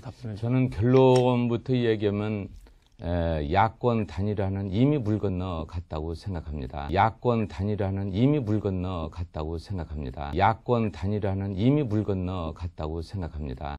답변을? 저는 결론부터 얘기하면 야권 단일화는 이미 물 건너 갔다고 생각합니다. 야권 단일화는 이미 물 건너 갔다고 생각합니다. 야권 단일화는 이미 물 건너 갔다고 생각합니다.